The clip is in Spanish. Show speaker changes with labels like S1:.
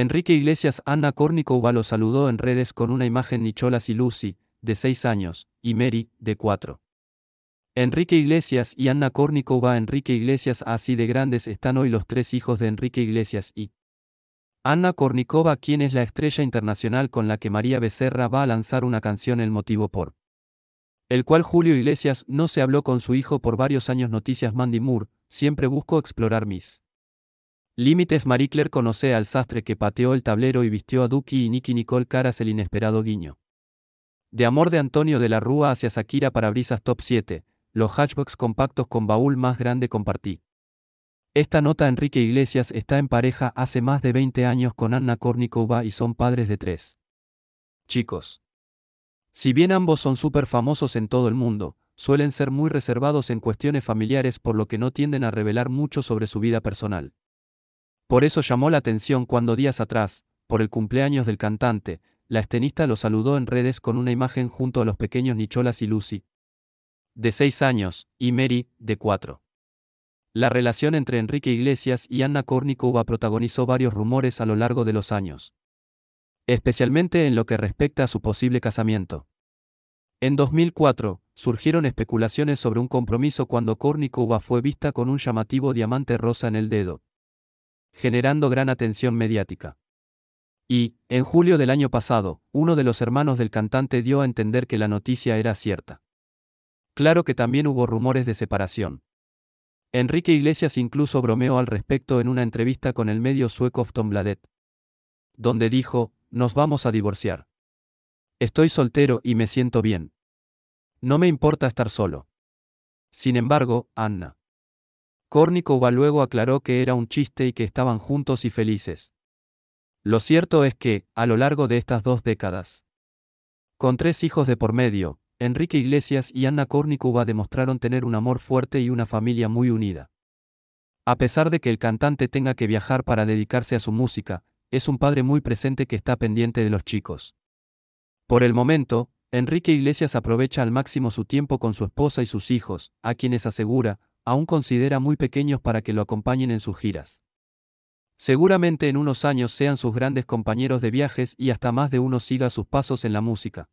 S1: Enrique Iglesias Anna Kornikova lo saludó en redes con una imagen Nicholas y Lucy, de 6 años, y Mary, de 4. Enrique Iglesias y Anna Córnico Enrique Iglesias así de grandes están hoy los tres hijos de Enrique Iglesias y Anna Kornikova, quien es la estrella internacional con la que María Becerra va a lanzar una canción El motivo por el cual Julio Iglesias no se habló con su hijo por varios años Noticias Mandy Moore, siempre busco explorar mis Límites Marie Claire conoce al sastre que pateó el tablero y vistió a Duki y Nicky Nicole Caras el inesperado guiño. De amor de Antonio de la Rúa hacia Shakira Brisas Top 7, los hatchbacks compactos con baúl más grande compartí. Esta nota Enrique Iglesias está en pareja hace más de 20 años con Anna Kornikova y son padres de tres. Chicos. Si bien ambos son súper famosos en todo el mundo, suelen ser muy reservados en cuestiones familiares por lo que no tienden a revelar mucho sobre su vida personal. Por eso llamó la atención cuando días atrás, por el cumpleaños del cantante, la estenista lo saludó en redes con una imagen junto a los pequeños Nicholas y Lucy, de 6 años, y Mary, de 4. La relación entre Enrique Iglesias y Anna Kornikova protagonizó varios rumores a lo largo de los años, especialmente en lo que respecta a su posible casamiento. En 2004, surgieron especulaciones sobre un compromiso cuando Kornikova fue vista con un llamativo diamante rosa en el dedo, generando gran atención mediática. Y, en julio del año pasado, uno de los hermanos del cantante dio a entender que la noticia era cierta. Claro que también hubo rumores de separación. Enrique Iglesias incluso bromeó al respecto en una entrevista con el medio sueco Aftonbladet, donde dijo, nos vamos a divorciar. Estoy soltero y me siento bien. No me importa estar solo. Sin embargo, Anna. Kornikova luego aclaró que era un chiste y que estaban juntos y felices. Lo cierto es que, a lo largo de estas dos décadas, con tres hijos de por medio, Enrique Iglesias y Ana Córnicova demostraron tener un amor fuerte y una familia muy unida. A pesar de que el cantante tenga que viajar para dedicarse a su música, es un padre muy presente que está pendiente de los chicos. Por el momento, Enrique Iglesias aprovecha al máximo su tiempo con su esposa y sus hijos, a quienes asegura, aún considera muy pequeños para que lo acompañen en sus giras. Seguramente en unos años sean sus grandes compañeros de viajes y hasta más de uno siga sus pasos en la música.